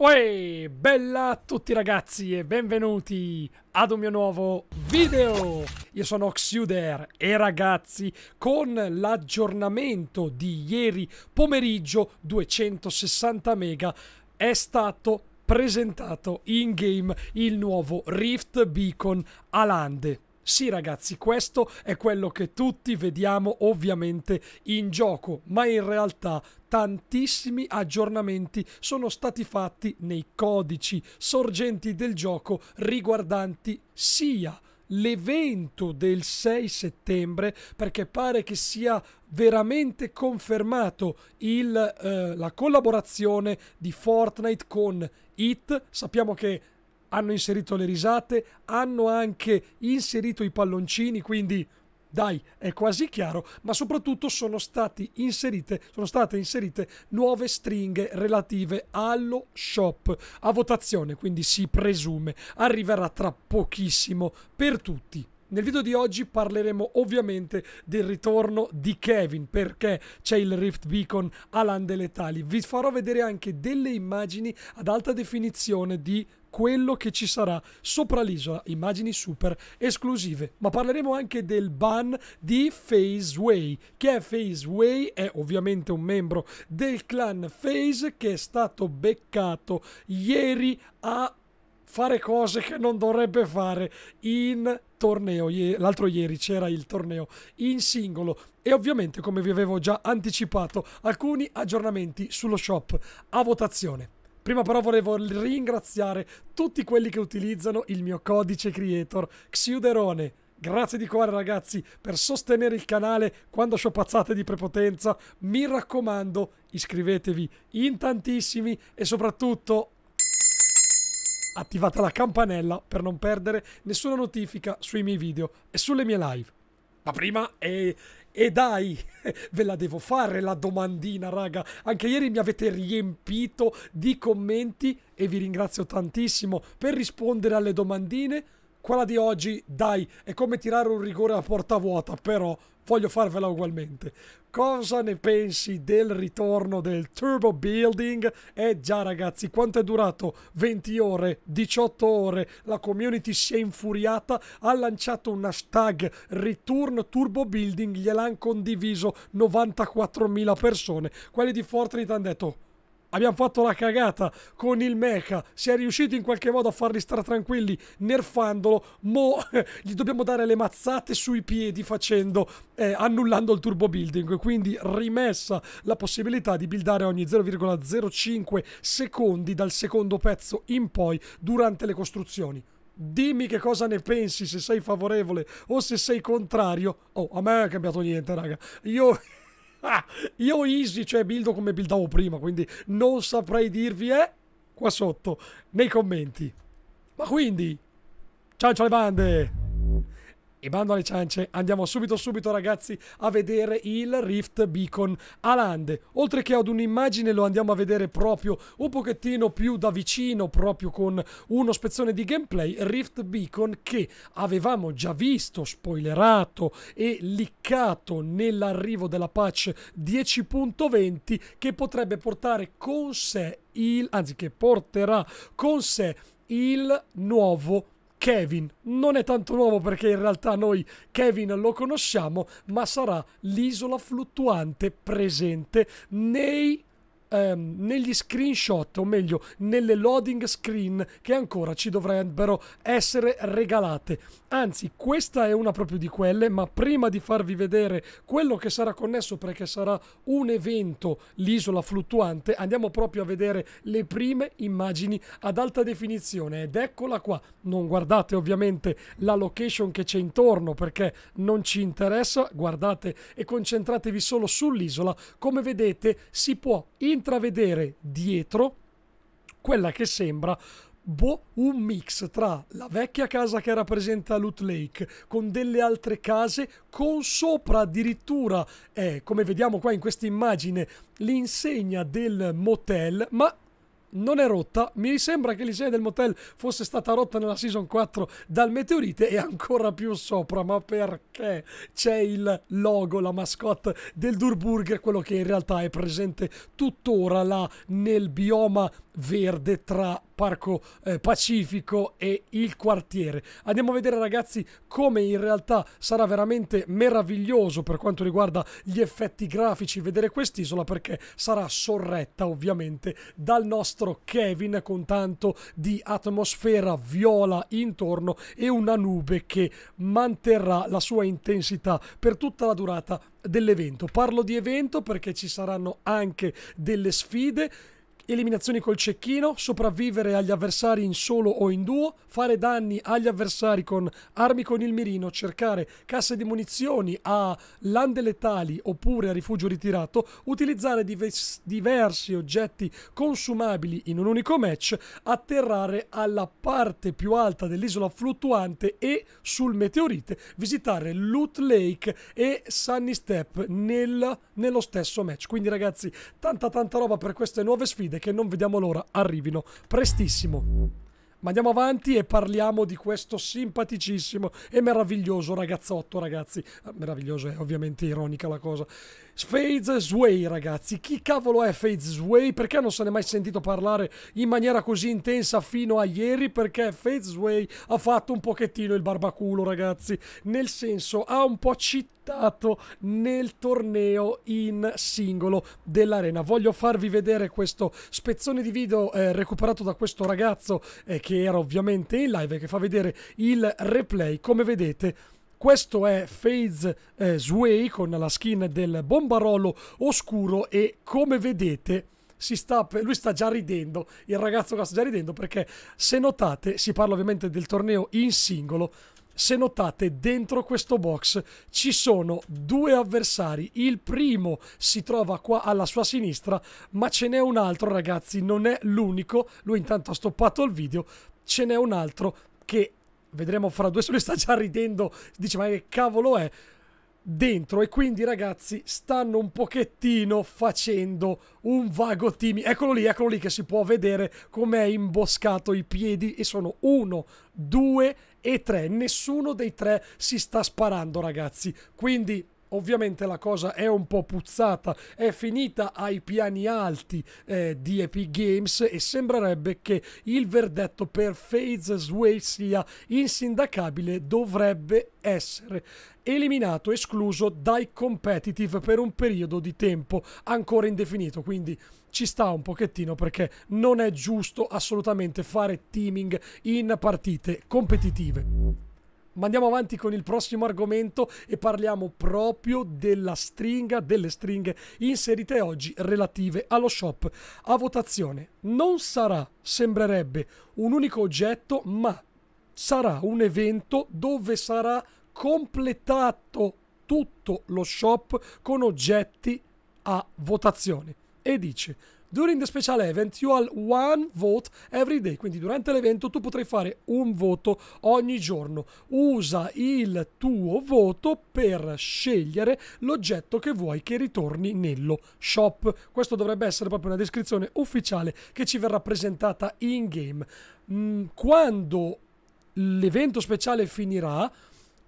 Uè, bella a tutti ragazzi e benvenuti ad un mio nuovo video! Io sono Oxyuder e ragazzi, con l'aggiornamento di ieri pomeriggio 260 mega è stato presentato in game il nuovo Rift Beacon Alande. Sì ragazzi, questo è quello che tutti vediamo ovviamente in gioco, ma in realtà tantissimi aggiornamenti sono stati fatti nei codici sorgenti del gioco riguardanti sia l'evento del 6 settembre perché pare che sia veramente confermato il, eh, la collaborazione di Fortnite con IT. Sappiamo che hanno inserito le risate, hanno anche inserito i palloncini, quindi dai, è quasi chiaro, ma soprattutto sono, inserite, sono state inserite nuove stringhe relative allo shop a votazione, quindi si presume arriverà tra pochissimo per tutti. Nel video di oggi parleremo ovviamente del ritorno di Kevin perché c'è il Rift Beacon a Lande Letali. Vi farò vedere anche delle immagini ad alta definizione di quello che ci sarà sopra l'isola, immagini super esclusive, ma parleremo anche del ban di Faceway. Che è Faceway? È ovviamente un membro del clan Face che è stato beccato ieri a fare cose che non dovrebbe fare in torneo. L'altro ieri c'era il torneo in singolo e ovviamente, come vi avevo già anticipato, alcuni aggiornamenti sullo shop a votazione. Prima però volevo ringraziare tutti quelli che utilizzano il mio codice creator, Xiuderone. Grazie di cuore ragazzi per sostenere il canale quando sciopazzate di prepotenza. Mi raccomando, iscrivetevi in tantissimi e soprattutto attivate la campanella per non perdere nessuna notifica sui miei video e sulle mie live. Ma prima è e dai, ve la devo fare la domandina, raga. Anche ieri mi avete riempito di commenti e vi ringrazio tantissimo per rispondere alle domandine. Quella di oggi, dai, è come tirare un rigore a porta vuota, però voglio farvela ugualmente. Cosa ne pensi del ritorno del Turbo Building? Eh già ragazzi, quanto è durato? 20 ore, 18 ore, la community si è infuriata, ha lanciato un hashtag Return Turbo Building, gliel'hanno condiviso 94.000 persone. Quelli di Fortnite hanno detto Abbiamo fatto la cagata con il mecha. Si è riuscito in qualche modo a farli stare tranquilli nerfandolo. Mo gli dobbiamo dare le mazzate sui piedi facendo eh, annullando il turbo building. Quindi rimessa la possibilità di buildare ogni 0,05 secondi dal secondo pezzo in poi durante le costruzioni. Dimmi che cosa ne pensi, se sei favorevole o se sei contrario. Oh, a me non è cambiato niente, raga. Io Ah, Io easy, cioè buildo come buildavo prima, quindi non saprei dirvi è eh, qua sotto, nei commenti. Ma quindi, ciancio le bande! E bando alle ciance, andiamo subito subito ragazzi a vedere il Rift Beacon Alande. Oltre che ad un'immagine lo andiamo a vedere proprio un pochettino più da vicino, proprio con uno spezzone di gameplay, Rift Beacon che avevamo già visto, spoilerato e liccato nell'arrivo della patch 10.20 che potrebbe portare con sé il, anzi che porterà con sé il nuovo Kevin non è tanto nuovo perché in realtà noi Kevin lo conosciamo, ma sarà l'isola fluttuante presente nei ehm, negli screenshot, o meglio, nelle loading screen che ancora ci dovrebbero essere regalate. Anzi, questa è una proprio di quelle, ma prima di farvi vedere quello che sarà connesso perché sarà un evento, l'isola fluttuante, andiamo proprio a vedere le prime immagini ad alta definizione ed eccola qua. Non guardate ovviamente la location che c'è intorno perché non ci interessa, guardate e concentratevi solo sull'isola. Come vedete si può in intravedere dietro quella che sembra boh, un mix tra la vecchia casa che rappresenta Loot Lake con delle altre case con sopra addirittura eh, come vediamo qua in questa immagine l'insegna del motel ma non è rotta. Mi sembra che l'Isea del Motel fosse stata rotta nella Season 4 dal meteorite e ancora più sopra. Ma perché c'è il logo, la mascotte del Durburger, quello che in realtà è presente tuttora là nel bioma verde tra Parco eh, Pacifico e il quartiere. Andiamo a vedere ragazzi come in realtà sarà veramente meraviglioso per quanto riguarda gli effetti grafici vedere quest'isola perché sarà sorretta ovviamente dal nostro Kevin con tanto di atmosfera viola intorno e una nube che manterrà la sua intensità per tutta la durata dell'evento. Parlo di evento perché ci saranno anche delle sfide eliminazioni col cecchino, sopravvivere agli avversari in solo o in duo, fare danni agli avversari con armi con il mirino, cercare casse di munizioni a lande letali oppure a rifugio ritirato, utilizzare diversi oggetti consumabili in un unico match, atterrare alla parte più alta dell'isola fluttuante e sul meteorite, visitare Loot Lake e Sunny Step nel, nello stesso match. Quindi ragazzi, tanta tanta roba per queste nuove sfide domande che non vediamo l'ora arrivino prestissimo. Ma andiamo avanti e parliamo di questo simpaticissimo e meraviglioso ragazzotto, ragazzi. Ah, meraviglioso è ovviamente ironica la cosa. Phase Sway, ragazzi. Chi cavolo è Phase Sway? Perché non se ne è mai sentito parlare in maniera così intensa fino a ieri? Perché Phase Sway ha fatto un pochettino il barbaculo, ragazzi. Nel senso, ha un po' cittato nel torneo in singolo dell'arena. Voglio farvi vedere questo spezzone di video eh, recuperato da questo ragazzo eh, che era ovviamente in live che fa vedere il replay. Come vedete questo è Phase eh, Sway con la skin del bombarolo oscuro e come vedete sta, lui sta già ridendo, il ragazzo qua sta già ridendo perché se notate, si parla ovviamente del torneo in singolo, se notate dentro questo box ci sono due avversari il primo si trova qua alla sua sinistra ma ce n'è un altro ragazzi non è l'unico lui intanto ha stoppato il video ce n'è un altro che vedremo fra due lui sta già ridendo dice ma che cavolo è dentro e quindi ragazzi stanno un pochettino facendo un vago timi eccolo lì eccolo lì che si può vedere com'è imboscato i piedi e sono uno due e tre nessuno dei tre si sta sparando ragazzi quindi Ovviamente la cosa è un po' puzzata, è finita ai piani alti eh, di Epic Games e sembrerebbe che il verdetto per Phase Sway sia insindacabile, dovrebbe essere eliminato, escluso dai competitive per un periodo di tempo ancora indefinito, quindi ci sta un pochettino perché non è giusto assolutamente fare teaming in partite competitive ma andiamo avanti con il prossimo argomento e parliamo proprio della stringa, delle stringhe inserite oggi relative allo shop. A votazione non sarà, sembrerebbe, un unico oggetto, ma sarà un evento dove sarà completato tutto lo shop con oggetti a votazione. E dice During the special event you have one vote every day, quindi durante l'evento tu potrai fare un voto ogni giorno. Usa il tuo voto per scegliere l'oggetto che vuoi che ritorni nello shop. Questo dovrebbe essere proprio una descrizione ufficiale che ci verrà presentata in game. Mm, quando l'evento speciale finirà,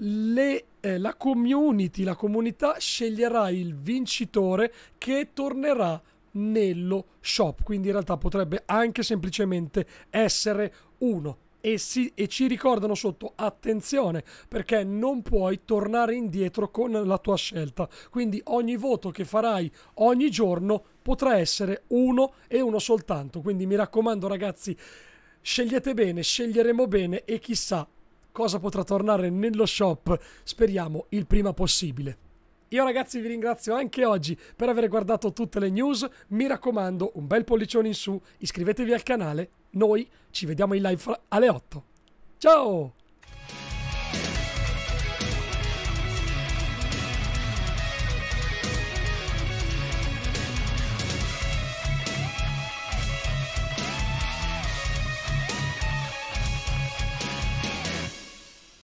le, eh, la community, la comunità sceglierà il vincitore che tornerà nello shop. Quindi in realtà potrebbe anche semplicemente essere uno. E, si, e, ci ricordano sotto attenzione perché non puoi tornare indietro con la tua scelta. Quindi ogni voto che farai ogni giorno potrà essere uno e uno soltanto. Quindi mi raccomando ragazzi, scegliete bene, sceglieremo bene e chissà cosa potrà tornare nello shop, speriamo il prima possibile. Io ragazzi vi ringrazio anche oggi per aver guardato tutte le news, mi raccomando un bel pollicione in su, iscrivetevi al canale, noi ci vediamo in live alle 8. Ciao!